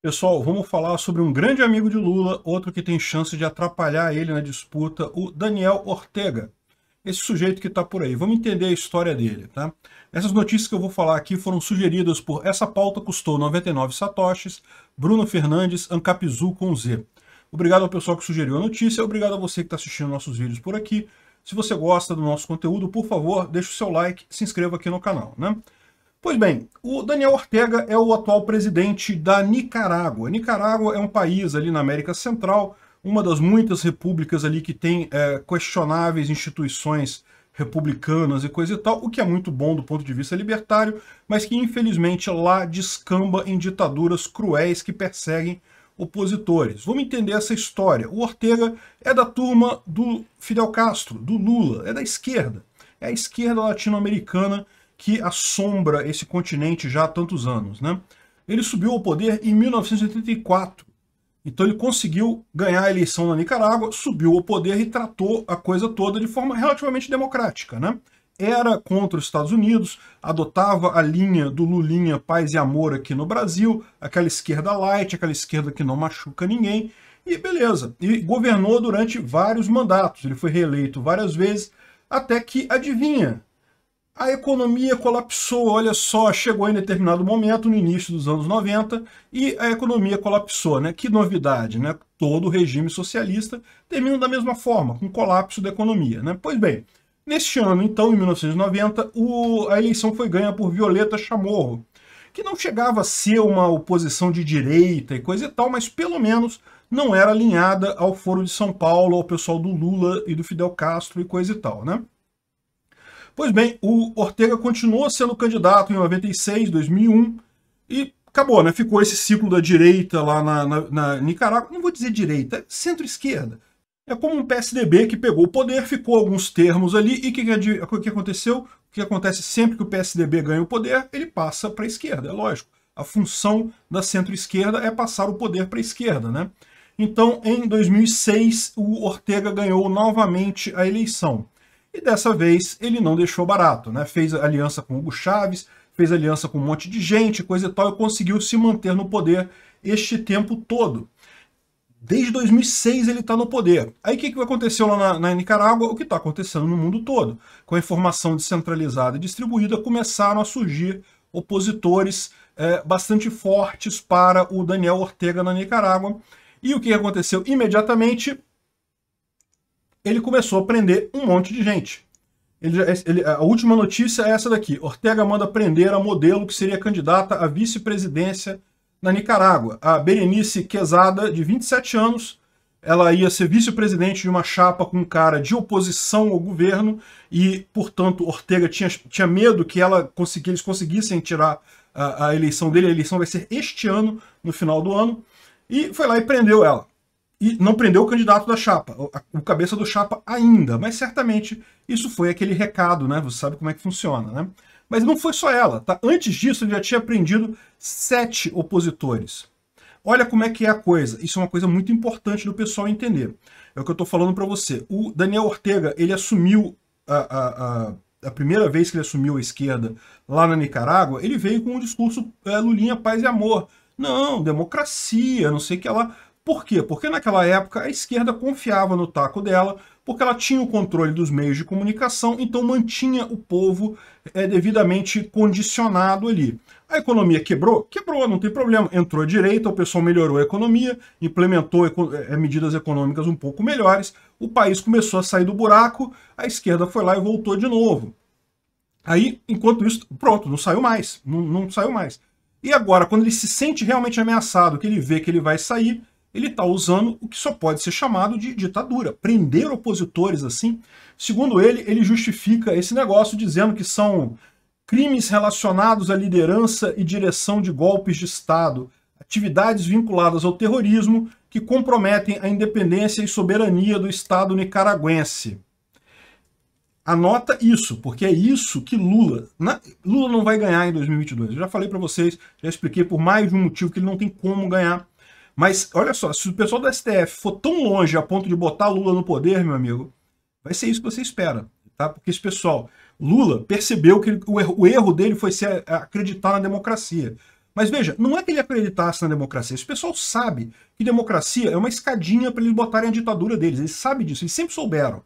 Pessoal, vamos falar sobre um grande amigo de Lula, outro que tem chance de atrapalhar ele na disputa, o Daniel Ortega. Esse sujeito que está por aí. Vamos entender a história dele, tá? Essas notícias que eu vou falar aqui foram sugeridas por Essa Pauta Custou 99 Satoshis, Bruno Fernandes, Ancapizu com Z. Obrigado ao pessoal que sugeriu a notícia, obrigado a você que está assistindo nossos vídeos por aqui. Se você gosta do nosso conteúdo, por favor, deixe o seu like, se inscreva aqui no canal, né? Pois bem, o Daniel Ortega é o atual presidente da Nicarágua. Nicarágua é um país ali na América Central, uma das muitas repúblicas ali que tem é, questionáveis instituições republicanas e coisa e tal, o que é muito bom do ponto de vista libertário, mas que infelizmente lá descamba em ditaduras cruéis que perseguem opositores. Vamos entender essa história. O Ortega é da turma do Fidel Castro, do Lula, é da esquerda. É a esquerda latino-americana que assombra esse continente já há tantos anos. Né? Ele subiu ao poder em 1984. Então ele conseguiu ganhar a eleição na Nicarágua, subiu ao poder e tratou a coisa toda de forma relativamente democrática. Né? Era contra os Estados Unidos, adotava a linha do Lulinha Paz e Amor aqui no Brasil, aquela esquerda light, aquela esquerda que não machuca ninguém, e beleza. E governou durante vários mandatos. Ele foi reeleito várias vezes, até que, adivinha, a economia colapsou, olha só, chegou em determinado momento, no início dos anos 90, e a economia colapsou, né? Que novidade, né? Todo regime socialista termina da mesma forma, com o colapso da economia, né? Pois bem, neste ano, então, em 1990, o, a eleição foi ganha por Violeta Chamorro, que não chegava a ser uma oposição de direita e coisa e tal, mas pelo menos não era alinhada ao Foro de São Paulo, ao pessoal do Lula e do Fidel Castro e coisa e tal, né? Pois bem, o Ortega continuou sendo candidato em 96, 2001 e acabou, né? Ficou esse ciclo da direita lá na, na, na Nicarágua. Não vou dizer direita, é centro-esquerda. É como um PSDB que pegou o poder, ficou alguns termos ali e o que, que, que aconteceu? O que acontece sempre que o PSDB ganha o poder, ele passa para a esquerda, é lógico. A função da centro-esquerda é passar o poder para a esquerda, né? Então, em 2006, o Ortega ganhou novamente a eleição. E dessa vez ele não deixou barato, né? Fez aliança com Hugo Chaves, fez aliança com um monte de gente, coisa e tal, e conseguiu se manter no poder este tempo todo. Desde 2006 ele está no poder. Aí o que, que aconteceu lá na, na Nicarágua? O que está acontecendo no mundo todo. Com a informação descentralizada e distribuída, começaram a surgir opositores é, bastante fortes para o Daniel Ortega na Nicarágua. E o que aconteceu imediatamente? ele começou a prender um monte de gente. Ele, ele, a última notícia é essa daqui. Ortega manda prender a modelo que seria candidata à vice-presidência na Nicarágua. A Berenice Quezada, de 27 anos, ela ia ser vice-presidente de uma chapa com um cara de oposição ao governo e, portanto, Ortega tinha, tinha medo que ela que eles conseguissem tirar a, a eleição dele. A eleição vai ser este ano, no final do ano. E foi lá e prendeu ela e não prendeu o candidato da chapa, o cabeça do chapa ainda, mas certamente isso foi aquele recado, né? Você sabe como é que funciona, né? Mas não foi só ela, tá? Antes disso, ele já tinha prendido sete opositores. Olha como é que é a coisa. Isso é uma coisa muito importante do pessoal entender. É o que eu estou falando para você. O Daniel Ortega, ele assumiu a, a, a, a, primeira vez que ele assumiu a esquerda lá na Nicarágua, ele veio com um discurso é, Lulinha, paz e amor. Não, democracia, não sei o que lá. Ela por quê? Porque naquela época a esquerda confiava no taco dela, porque ela tinha o controle dos meios de comunicação, então mantinha o povo é, devidamente condicionado ali. A economia quebrou? Quebrou, não tem problema. Entrou a direita, o pessoal melhorou a economia, implementou é, medidas econômicas um pouco melhores, o país começou a sair do buraco, a esquerda foi lá e voltou de novo. Aí, enquanto isso, pronto, não saiu mais, não, não saiu mais. E agora, quando ele se sente realmente ameaçado, que ele vê que ele vai sair, ele está usando o que só pode ser chamado de ditadura. Prender opositores assim, segundo ele, ele justifica esse negócio dizendo que são crimes relacionados à liderança e direção de golpes de Estado, atividades vinculadas ao terrorismo que comprometem a independência e soberania do Estado nicaragüense. Anota isso, porque é isso que Lula... Na, Lula não vai ganhar em 2022. Eu já falei para vocês, já expliquei por mais de um motivo que ele não tem como ganhar mas olha só, se o pessoal do STF for tão longe a ponto de botar Lula no poder, meu amigo, vai ser isso que você espera, tá? Porque esse pessoal, Lula percebeu que o, erro, o erro dele foi se acreditar na democracia. Mas veja, não é que ele acreditasse na democracia. Esse pessoal sabe que democracia é uma escadinha para eles botarem a ditadura deles. Eles sabem disso, eles sempre souberam.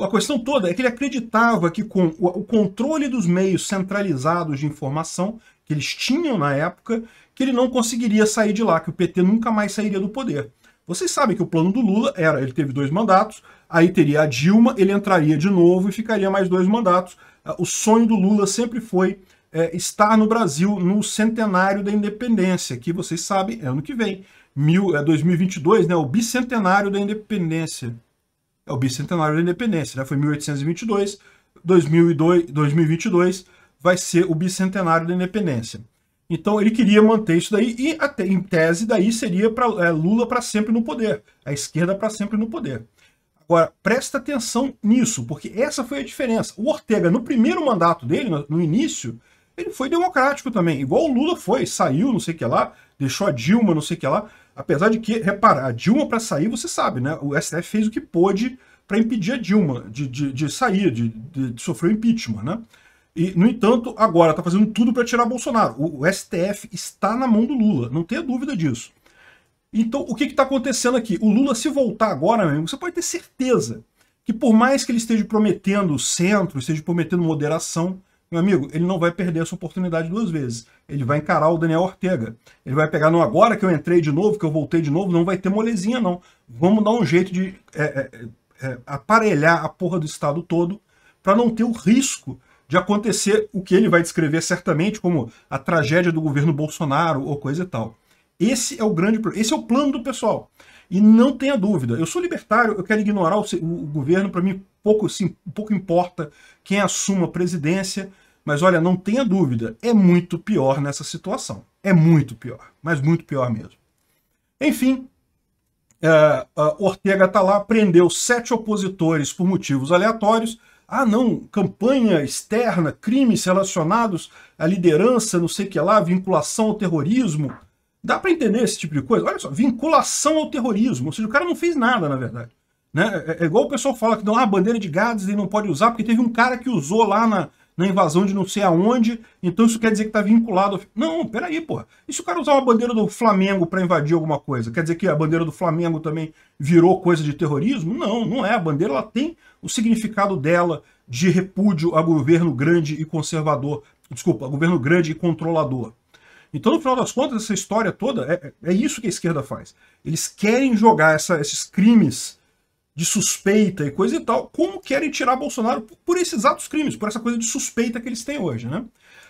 A questão toda é que ele acreditava que com o controle dos meios centralizados de informação que eles tinham na época, que ele não conseguiria sair de lá, que o PT nunca mais sairia do poder. Vocês sabem que o plano do Lula era, ele teve dois mandatos, aí teria a Dilma, ele entraria de novo e ficaria mais dois mandatos. Ah, o sonho do Lula sempre foi é, estar no Brasil no centenário da independência, que vocês sabem, é ano que vem, mil, é 2022, né, o bicentenário da independência. É o bicentenário da independência, né, foi 1822, 2002, 2022 vai ser o bicentenário da independência. Então ele queria manter isso daí e até em tese daí seria para é, Lula para sempre no poder, a esquerda para sempre no poder. Agora presta atenção nisso, porque essa foi a diferença. O Ortega no primeiro mandato dele, no, no início, ele foi democrático também, igual o Lula foi, saiu, não sei o que lá, deixou a Dilma, não sei o que lá. Apesar de que, repara, a Dilma para sair, você sabe, né? O STF fez o que pôde para impedir a Dilma de, de, de sair, de, de, de sofrer o impeachment, né? E, no entanto, agora está fazendo tudo para tirar Bolsonaro. O, STF está na mão do Lula, não tenha dúvida disso. Então, o que está acontecendo aqui? O Lula, se voltar agora, meu amigo, você pode ter certeza que, por mais que ele esteja prometendo centro, esteja prometendo moderação, meu amigo, ele não vai perder essa oportunidade duas vezes. Ele vai encarar o Daniel Ortega. Ele vai pegar, não, agora que eu entrei de novo, que eu voltei de novo, não vai ter molezinha, não. Vamos dar um jeito de é, é, é, é aparelhar a porra do Estado todo para não ter o risco de acontecer o que ele vai descrever certamente como a tragédia do governo Bolsonaro ou coisa e tal. Esse é o grande esse é o plano do pessoal. E não tenha dúvida, eu sou libertário, eu quero ignorar o, o governo, para mim pouco, sim, pouco importa quem assuma a presidência, mas olha, não tenha dúvida, é muito pior nessa situação. É muito pior, mas muito pior mesmo. Enfim, uh, uh, Ortega está lá, prendeu sete opositores por motivos aleatórios, ah não, campanha externa, crimes relacionados à liderança, não sei o que lá, vinculação ao terrorismo. Dá para entender esse tipo de coisa? Olha só, vinculação ao terrorismo, ou seja, o cara não fez nada, na verdade. Né? É, é igual o pessoal fala que não, ah, bandeira de Gades e não pode usar, porque teve um cara que usou lá na, na invasão de não sei aonde, então isso quer dizer que está vinculado. Não, peraí, porra. E se o cara usar uma bandeira do Flamengo para invadir alguma coisa? Quer dizer que a bandeira do Flamengo também virou coisa de terrorismo? Não, não é. A bandeira ela tem o significado dela de repúdio a governo grande e conservador. Desculpa, a governo grande e controlador. Então, no final das contas, essa história toda é, é, é isso que a esquerda faz. Eles querem jogar essa, esses crimes de suspeita e coisa e tal, como querem tirar Bolsonaro por esses atos crimes, por essa coisa de suspeita que eles têm hoje, né?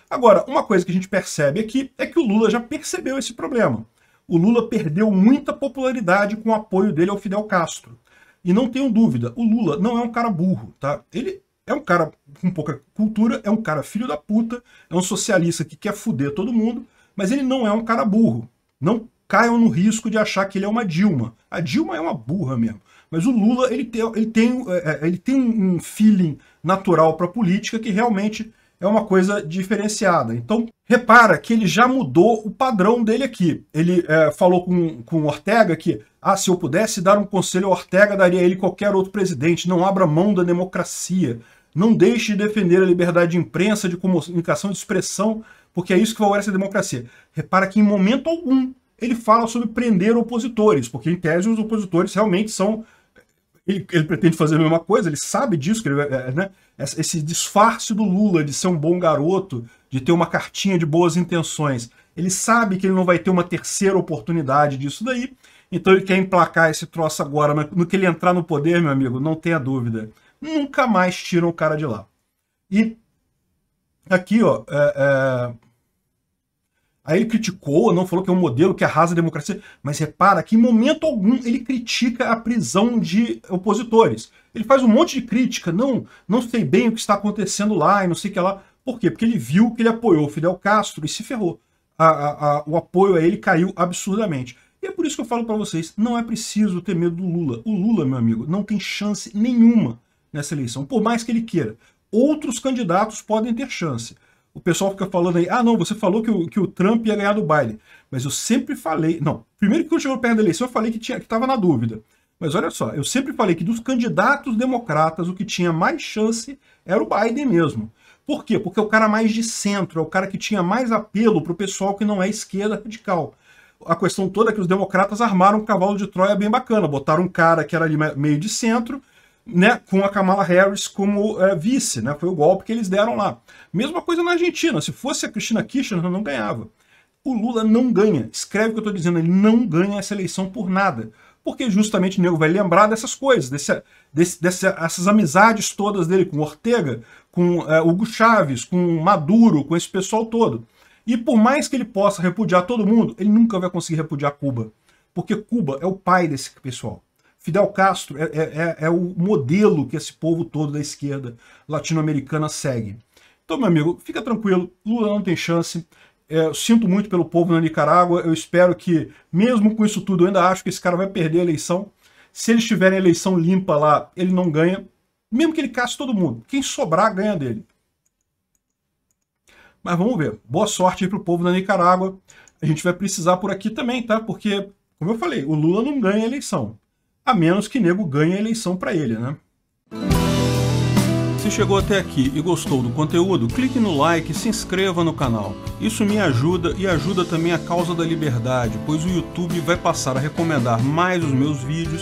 Agora, uma coisa que a gente percebe aqui é que o Lula já percebeu esse problema. O Lula perdeu muita popularidade com o apoio dele ao Fidel Castro. E não tenho dúvida, o Lula não é um cara burro, tá? Ele é um cara com pouca cultura, é um cara filho da puta, é um socialista que quer fuder todo mundo, mas ele não é um cara burro. Não caiam no risco de achar que ele é uma Dilma. A Dilma é uma burra mesmo. Mas o Lula ele tem, ele tem, é, é, ele tem um feeling natural para a política que realmente é uma coisa diferenciada. Então, repara que ele já mudou o padrão dele aqui. Ele é, falou com, com o Ortega que, ah, se eu pudesse dar um conselho ao Ortega, daria a ele qualquer outro presidente. Não abra mão da democracia. Não deixe de defender a liberdade de imprensa, de comunicação, de expressão, porque é isso que valora a democracia. Repara que em momento algum ele fala sobre prender opositores, porque em tese os opositores realmente são ele, ele, pretende fazer a mesma coisa, ele sabe disso, que ele, é, é, né? esse disfarce do Lula de ser um bom garoto, de ter uma cartinha de boas intenções, ele sabe que ele não vai ter uma terceira oportunidade disso daí, então ele quer emplacar esse troço agora, mas no que ele entrar no poder, meu amigo, não tenha dúvida, nunca mais tiram o cara de lá. E aqui, ó, é, é, Aí ele criticou, não falou que é um modelo que arrasa a democracia, mas repara que em momento algum ele critica a prisão de opositores. Ele faz um monte de crítica, não, não sei bem o que está acontecendo lá e não sei o que lá. Por quê? Porque ele viu que ele apoiou o Fidel Castro e se ferrou. A, a, a, o apoio a ele caiu absurdamente. E é por isso que eu falo para vocês, não é preciso ter medo do Lula. O Lula, meu amigo, não tem chance nenhuma nessa eleição, por mais que ele queira. Outros candidatos podem ter chance o pessoal fica falando aí, ah, não, você falou que o, que o Trump ia ganhar do Biden. Mas eu sempre falei, não, primeiro que eu chegou perto da eleição eu falei que tinha que tava na dúvida. Mas olha só, eu sempre falei que dos candidatos democratas o que tinha mais chance era o Biden mesmo. Por quê? Porque é o cara mais de centro, é o cara que tinha mais apelo para o pessoal que não é esquerda radical. A questão toda é que os democratas armaram um cavalo de Troia bem bacana, botaram um cara que era ali meio de centro né, com a Kamala Harris como é, vice, né? Foi o golpe que eles deram lá. Mesma coisa na Argentina, se fosse a Cristina Kirchner não ganhava. O Lula não ganha. Escreve o que eu estou dizendo, ele não ganha essa eleição por nada. Porque justamente o nego vai lembrar dessas coisas, desse, desse, dessas amizades todas dele com Ortega, com é, Hugo Chaves, com Maduro, com esse pessoal todo. E por mais que ele possa repudiar todo mundo, ele nunca vai conseguir repudiar Cuba. Porque Cuba é o pai desse pessoal. Fidel Castro é, é, é, é o modelo que esse povo todo da esquerda latino-americana segue. Então, meu amigo, fica tranquilo, Lula não tem chance. É, sinto muito pelo povo na Nicarágua, eu espero que, mesmo com isso tudo, eu ainda acho que esse cara vai perder a eleição. Se eles tiverem eleição limpa lá, ele não ganha. Mesmo que ele casse todo mundo, quem sobrar ganha dele. Mas vamos ver. Boa sorte aí pro povo da Nicarágua. A gente vai precisar por aqui também, tá? Porque, como eu falei, o Lula não ganha a eleição a menos que nego ganhe a eleição para ele, né? Se chegou até aqui e gostou do conteúdo, clique no like e se inscreva no canal. Isso me ajuda e ajuda também a causa da liberdade, pois o YouTube vai passar a recomendar mais os meus vídeos